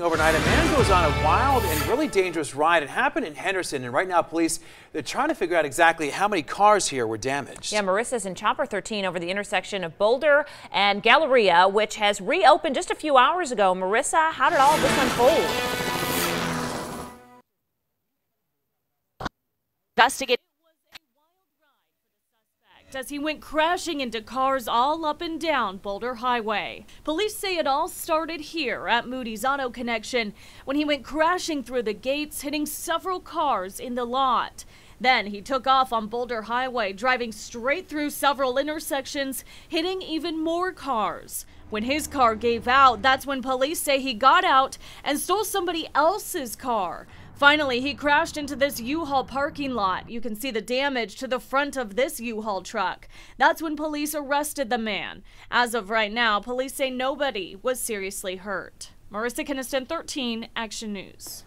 Overnight, a man goes on a wild and really dangerous ride. It happened in Henderson, and right now police, they're trying to figure out exactly how many cars here were damaged. Yeah, Marissa's in Chopper 13 over the intersection of Boulder and Galleria, which has reopened just a few hours ago. Marissa, how did all this unfold? Investigate as he went crashing into cars all up and down Boulder Highway. Police say it all started here at Moody's Auto Connection when he went crashing through the gates, hitting several cars in the lot. Then he took off on Boulder Highway, driving straight through several intersections, hitting even more cars. When his car gave out, that's when police say he got out and stole somebody else's car. Finally, he crashed into this U-Haul parking lot. You can see the damage to the front of this U-Haul truck. That's when police arrested the man. As of right now, police say nobody was seriously hurt. Marissa Keniston, 13 Action News.